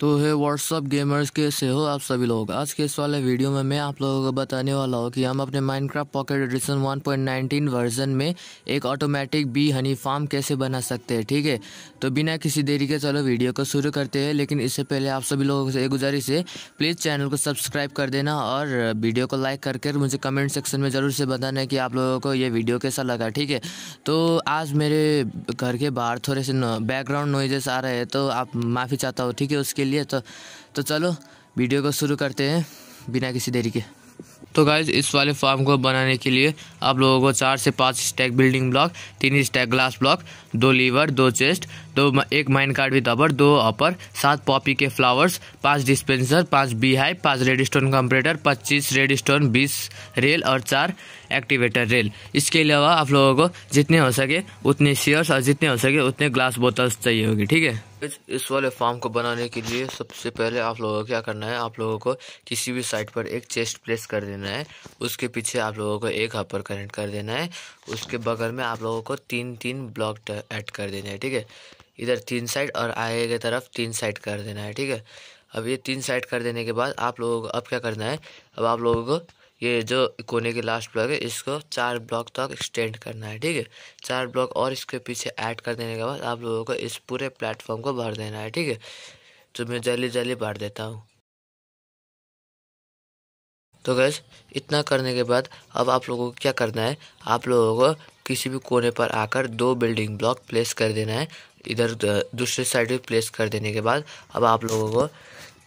तो है WhatsApp gamers के से हो आप सभी लोग आज के इस वाले वीडियो में मैं आप लोगों को बताने वाला हूँ कि हम अपने माइनक्राफ्ट पॉकेट एडिशन 1.19 वर्जन में एक ऑटोमेटिक बी हनी फार्म कैसे बना सकते हैं ठीक है तो बिना किसी देरी के चलो वीडियो को शुरू करते हैं लेकिन इससे पहले आप सभी लोगों से एक गुजारिश है प्लीज़ चैनल को सब्सक्राइब कर देना और वीडियो को लाइक करके मुझे कमेंट सेक्शन में ज़रूर से बताना कि आप लोगों को ये वीडियो कैसा लगा ठीक है तो आज मेरे घर के बाहर थोड़े से बैकग्राउंड नॉइजेस आ रहे हैं तो आप माफ़ी चाहता हो ठीक है उसके लिए तो तो चलो वीडियो को शुरू करते हैं बिना किसी देरी के तो गाइज इस वाले फॉर्म को बनाने के लिए आप लोगों को चार से पाँच स्टैक बिल्डिंग ब्लॉक तीन स्टैक ग्लास ब्लॉक दो लीवर दो चेस्ट दो एक माइन कार्ड विद अपर दो अपर सात पॉपी के फ्लावर्स पांच डिस्पेंसर पांच बी हाई पाँच रेड स्टोन कंप्रेटर पच्चीस रेड स्टोन बीस रेल और चार एक्टिवेटर रेल इसके अलावा आप लोगों को जितने हो सके उतने शेयर्स और जितने हो सके उतने ग्लास बोतल्स चाहिए होगी ठीक है इस इस वाले फॉर्म को बनाने के लिए सबसे पहले आप लोगों को क्या करना है आप लोगों को किसी भी साइट पर एक चेस्ट प्लेस कर देना है उसके पीछे आप लोगों को एक अपर कनेक्ट कर देना है उसके बगल में आप लोगों को तीन तीन ब्लॉक ऐड कर देना है ठीक है इधर तीन साइड और आगे की तरफ तीन साइड कर देना है ठीक है अब ये तीन साइड कर देने के बाद आप लोगों को अब क्या करना है अब आप लोगों को ये जो कोने के लास्ट ब्लॉक है इसको चार ब्लॉक तक एक्सटेंड करना है ठीक है चार ब्लॉक और इसके पीछे ऐड कर देने के बाद आप लोगों को इस पूरे प्लेटफॉर्म को भर देना है ठीक है तो मैं जल्दी जल्दी भर देता हूँ तो गैस इतना करने के बाद अब आप लोगों को क्या करना है आप लोगों को किसी भी कोने पर आकर दो बिल्डिंग ब्लॉक प्लेस कर देना है इधर दूसरे साइड भी प्लेस कर देने के बाद अब आप लोगों को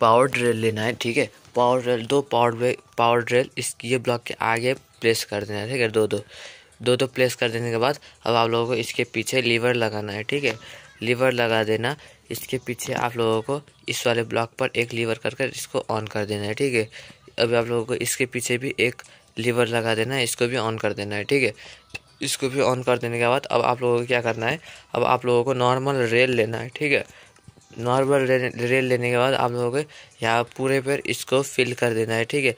पावर ड्रिल लेना है ठीक है पावर ड्रिल दो पावर पावर ड्रिल इस ये ब्लॉक के आगे प्लेस कर देना है ठीक है दो दो दो दो प्लेस कर देने के बाद अब आप लोगों को इसके पीछे लीवर लगाना है ठीक है लीवर लगा देना इसके पीछे आप लोगों को इस वाले ब्लॉक पर एक लीवर कर कर इसको ऑन कर देना है ठीक है अभी आप लोगों को इसके पीछे भी एक लीवर लगा देना है इसको भी ऑन कर देना है ठीक है इसको भी ऑन कर देने के बाद अब आप लोगों को क्या करना है अब आप लोगों को नॉर्मल रेल लेना है ठीक है नॉर्मल रेल लेने के बाद आप लोगों को यहाँ पूरे पर इसको फिल कर देना है ठीक है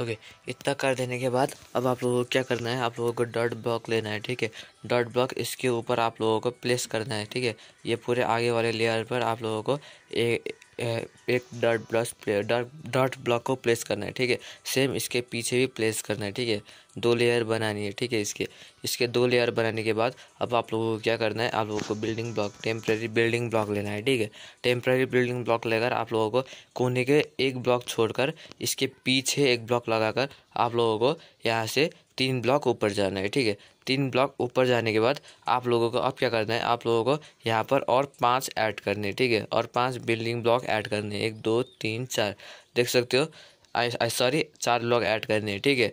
ओके इतना कर देने के बाद अब आप लोगों को क्या करना है आप लोगों को डॉट ब्लॉक लेना है ठीक है डॉट ब्लॉक इसके ऊपर आप लोगों को प्लेस करना है ठीक है ये पूरे आगे वाले लेयर पर आप लोगों को ए, एक डार्ट ब्लस प्ले डार्ट ब्लॉक को प्लेस करना है ठीक है सेम इसके पीछे भी प्लेस करना है ठीक है दो लेयर बनानी है ठीक है इसके इसके दो लेयर बनाने के बाद अब आप लोगों को क्या करना है आप लोगों को building block temporary building block लेना है ठीक है टेम्प्रेरी बिल्डिंग ब्लॉक लेकर आप लोगों को कोने के एक ब्लॉक छोड़कर इसके पीछे एक ब्लॉक लगाकर आप लोगों को यहाँ से तीन ब्लॉक ऊपर जाना है ठीक है तीन ब्लॉक ऊपर जाने के बाद आप लोगों को अब क्या करना है आप लोगों को यहाँ पर और पाँच ऐड करने हैं ठीक है और पाँच बिल्डिंग ब्लॉक ऐड करने हैं एक दो तीन चार देख सकते हो सॉरी चार ब्लॉक ऐड करने हैं ठीक है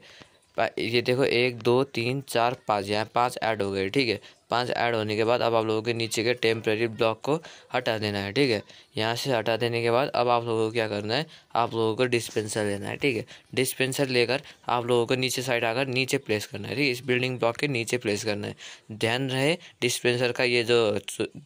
ये देखो एक दो तीन चार पाँच यहाँ पाँच ऐड हो गए ठीक है पाँच ऐड होने के बाद अब आप लोगों के नीचे के टेम्प्रेरी ब्लॉक को हटा देना है ठीक है यहाँ से हटा देने के बाद अब आप लोगों को क्या करना है आप लोगों को डिस्पेंसर लेना है ठीक है डिस्पेंसर लेकर आप लोगों को नीचे साइड आकर नीचे प्लेस करना है ठीक है इस बिल्डिंग ब्लॉक के नीचे प्लेस करना है ध्यान रहे डिस्पेंसर का ये जो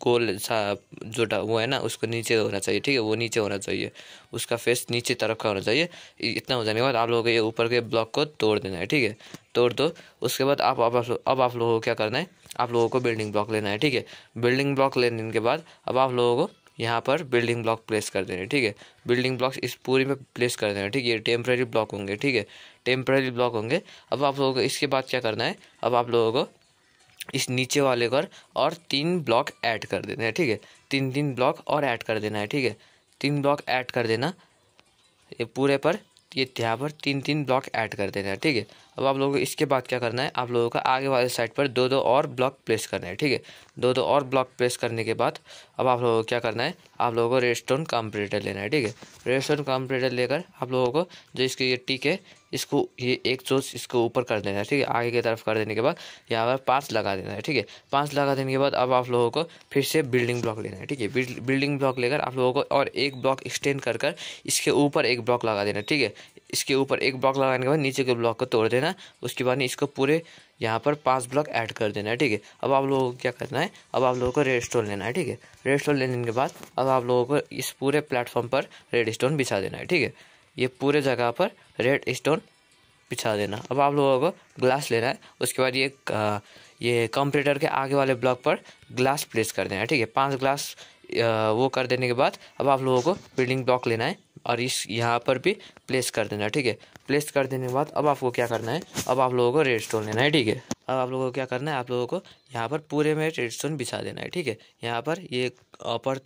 गोल सा जो वो है ना उसको नीचे होना चाहिए ठीक है वो नीचे होना चाहिए उसका फेस नीचे तरफ का होना चाहिए इतना हो जाने के बाद आप लोगों को ये ऊपर के ब्लॉक को तोड़ देना है ठीक है तोड़ दो उसके बाद आप अब आप लोगों को क्या करना है आप लोगों को बिल्डिंग ब्लॉक लेना है ठीक है बिल्डिंग ब्लॉक लेने के बाद अब आप लोगों को यहाँ पर बिल्डिंग ब्लॉक प्लेस कर देने ठीक है बिल्डिंग ब्लॉक्स इस पूरी में प्लेस कर देना ठीक है टेम्प्रेरी ब्लॉक होंगे ठीक है टेम्प्रेरी ब्लॉक होंगे अब आप लोगों को इसके बाद क्या करना है अब आप लोगों को इस नीचे वाले पर और तीन ब्लॉक ऐड कर देना है ठीक है तीन तीन ब्लॉक और ऐड कर देना है ठीक है तीन ब्लॉक ऐड कर देना ये पूरे पर ये यहाँ पर तीन तीन ब्लॉक ऐड कर देना है ठीक है अब आप लोगों को इसके बाद क्या करना है आप लोगों का आगे वाले साइड पर दो दो और ब्लॉक प्लेस करना है ठीक है दो दो और ब्लॉक प्लेस करने के बाद अब आप लोगों को क्या करना है आप लोगों को रेड स्टोन लेना है ठीक है रेड स्टोन लेकर आप लोगों को जो इसके ये टीक है इसको ये एक चोच इसको ऊपर कर देना है ठीक है आगे की तरफ कर देने के बाद यहाँ पर पाँच लगा देना है ठीक है पाँच लगा देने के बाद अब आप लोगों को फिर से बिल्डिंग ब्लॉक लेना है ठीक है बिल्डिंग ब्लॉक लेकर आप लोगों को और एक ब्लॉक एक्सटेंड कर कर इसके ऊपर एक ब्लॉक लगा देना ठीक है इसके ऊपर एक ब्लॉक लगाने के बाद नीचे के ब्लॉक को तोड़ देना उसके बाद इसको पूरे यहाँ पर पांच ब्लॉक ऐड कर देना है ठीक है अब आप लोगों को क्या करना है अब आप लोगों को रेड स्टोन लेना है ठीक है रेड स्टोन लेने के बाद अब आप लोगों को इस पूरे प्लेटफॉर्म पर रेड स्टोन बिछा देना है ठीक है ये पूरे जगह पर रेड स्टोन बिछा देना अब आप लोगों को ग्लास लेना है उसके बाद ये आ, ये कंप्यूटर के आगे वाले ब्लॉक पर ग्लास प्लेस कर देना है ठीक है पांच ग्लास वो कर देने के बाद अब आप लोगों को बिल्डिंग ब्लॉक लेना है और इस यहाँ पर भी प्लेस कर देना है ठीक है प्लेस कर देने के बाद अब आपको क्या करना है अब आप लोगों को रेड स्टोन लेना है ठीक है अब आप लोगों को क्या करना है आप लोगों को यहाँ पर पूरे में रेड स्टोन बिछा देना है ठीक है यहाँ पर ये अपर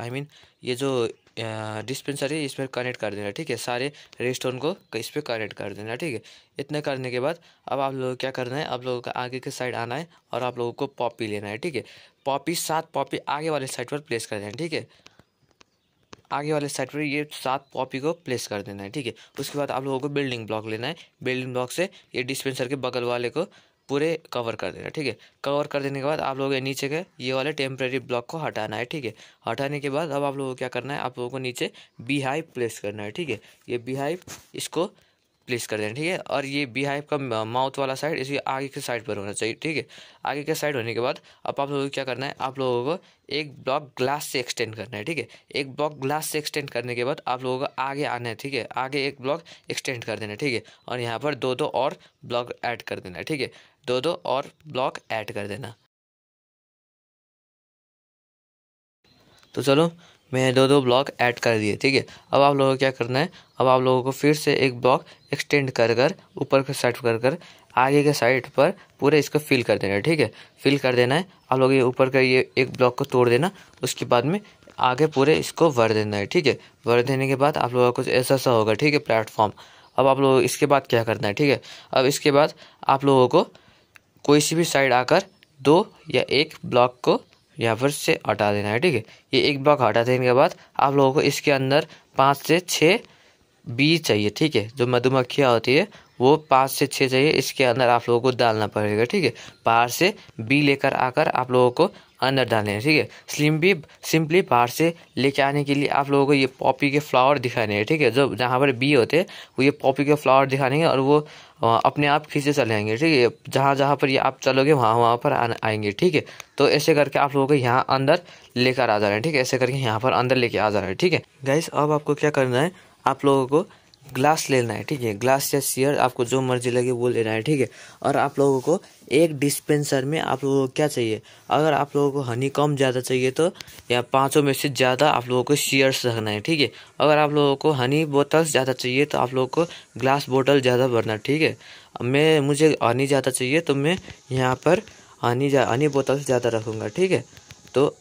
आई मीन mean, ये जो डिस्पेंसरी इस पर कनेक्ट कर देना ठीक है सारे रेस्टोरेंट को इस पर कनेक्ट कर देना ठीक है इतना करने के बाद अब आप लोगों को क्या करना है आप लोगों का आगे के साइड आना है और आप लोगों को पॉपी लेना है ठीक है पॉपी सात पॉपी आगे वाले साइड पर प्लेस कर देना ठीक है आगे वाले साइड पर ये सात पॉपी को प्लेस कर देना है ठीक है उसके बाद आप लोगों को बिल्डिंग ब्लॉक लेना है बिल्डिंग ब्लॉक से ये डिस्पेंसर के बगल वाले को पूरे कवर कर देना ठीक है कवर कर देने के बाद आप लोगों के नीचे के ये वाले टेम्प्रेरी ब्लॉक को हटाना है ठीक है हटाने के बाद अब आप लोगों को क्या करना है आप लोगों को नीचे बिहाइव प्लेस करना है ठीक है ये बिहाइव इसको प्लेस कर देना ठीक है और ये बिहाइव का माउथ वाला साइड इसके आगे के साइड पर होना चाहिए ठीक है आगे के साइड होने के बाद अब आप लोगों को क्या करना है आप लोगों को एक ब्लॉक ग्लास से एक्सटेंड करना है ठीक है एक ब्लॉक ग्लास से एक्सटेंड करने के बाद आप लोगों को आगे आना है ठीक है आगे एक ब्लॉक एक्सटेंड कर देना ठीक है और यहाँ पर दो दो और ब्लॉक ऐड कर देना है ठीक है दो दो और ब्लॉक ऐड कर देना तो चलो मैंने दो दो ब्लॉक ऐड कर दिए ठीक है अब आप लोगों को क्या करना है अब आप लोगों को फिर से एक ब्लॉक एक्सटेंड कर कर ऊपर के साइड कर कर आगे के साइड पर पूरे इसको फिल कर देना है ठीक है फिल कर देना है आप लोग ये ऊपर का ये एक ब्लॉक को तोड़ देना उसके बाद में आगे पूरे इसको भर देना है ठीक है भर देने के बाद आप लोगों का कुछ ऐसा सा होगा ठीक है प्लेटफॉर्म अब आप लोग इसके बाद क्या करना है ठीक है अब इसके बाद आप लोगों को कोई सी भी साइड आकर दो या एक ब्लॉक को यहाँ पर से हटा देना है ठीक है ये एक ब्लॉक हटा देने के बाद आप लोगों को इसके अंदर पाँच से छः बी चाहिए ठीक है जो मधुमक्खियाँ होती है वो पाँच से छः चाहिए इसके अंदर आप लोगों को डालना पड़ेगा ठीक है बाहर से बी लेकर आकर आप लोगों को अंदर हैं ठीक है स्लिम भी सिंपली बाहर से लेके आने के लिए आप लोगों को ये पॉपी के फ्लावर दिखाने हैं ठीक है जो जहाँ पर बी होते हैं वो ये पॉपी के फ्लावर दिखाएंगे और वो अपने आप खींचे चले आएंगे ठीक है जहाँ जहाँ पर ये आप चलोगे वहाँ वहाँ पर आएंगे ठीक है तो ऐसे करके आप लोगों को यहाँ अंदर लेकर आ जा रहे हैं ठीक है ऐसे करके यहाँ पर अंदर लेके आ जा रहे हैं ठीक है गाइस अब आपको क्या करना है आप लोगों को ग्लास लेना है ठीक है ग्लास या सीयर आपको जो मर्जी लगे वो लेना है ठीक है और आप लोगों को एक डिस्पेंसर में आप लोगों को क्या चाहिए अगर आप लोगों को हनी कम ज़्यादा चाहिए तो या पाँचों में से ज़्यादा आप लोगों को शेयर्स रखना है ठीक है अगर आप लोगों को हनी बोतल्स ज़्यादा चाहिए तो आप लोगों को ग्लास बोतल ज़्यादा भरना ठीक है मैं मुझे हनी ज़्यादा चाहिए तो मैं यहाँ पर हनी हनी बोतल ज़्यादा रखूँगा ठीक है तो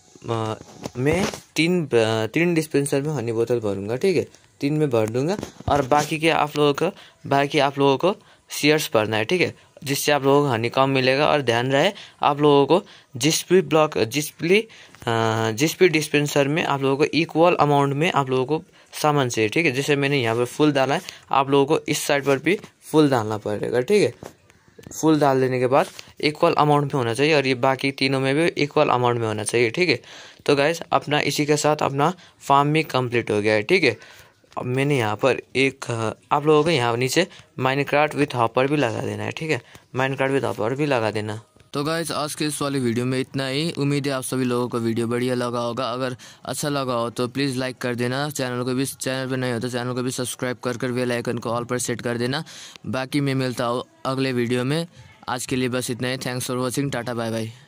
मैं तीन तीन डिस्पेंसर में हनी बोतल भरूँगा ठीक है तीन में भर दूंगा और बाकी के आप लोगों को बाकी आप लोगों को शेयर्स भरना है ठीक है जिससे आप लोगों को हनी कम मिलेगा और ध्यान रहे आप लोगों को जिस भी ब्लॉक जिस भी जिस भी डिस्पेंसर में आप लोगों को इक्वल अमाउंट में आप लोगों को सामान चाहिए ठीक है जैसे मैंने यहाँ पर फुल डाला है आप लोगों को इस साइड पर भी फुल डालना पड़ेगा ठीक है फुल डाल देने के बाद इक्वल अमाउंट में होना चाहिए और ये बाकी तीनों में भी इक्वल अमाउंट में होना चाहिए ठीक है तो गैस अपना इसी के साथ अपना फार्म भी कंप्लीट हो गया है ठीक है अब मैंने यहाँ पर एक आप लोगों को यहाँ नीचे माइनक्राफ्ट विथ हॉपर भी लगा देना है ठीक है माइनक्राफ्ट विथ हॉपर भी लगा देना तो गाइज आज के इस वाली वीडियो में इतना ही उम्मीद है आप सभी लोगों को वीडियो बढ़िया लगा होगा अगर अच्छा लगा हो तो प्लीज़ लाइक कर देना चैनल को भी चैनल पर नहीं हो तो चैनल को भी सब्सक्राइब कर कर वेल आइकन को ऑल पर सेट कर देना बाकी मैं मिलता हूँ अगले वीडियो में आज के लिए बस इतना ही thanks for watching tata bye bye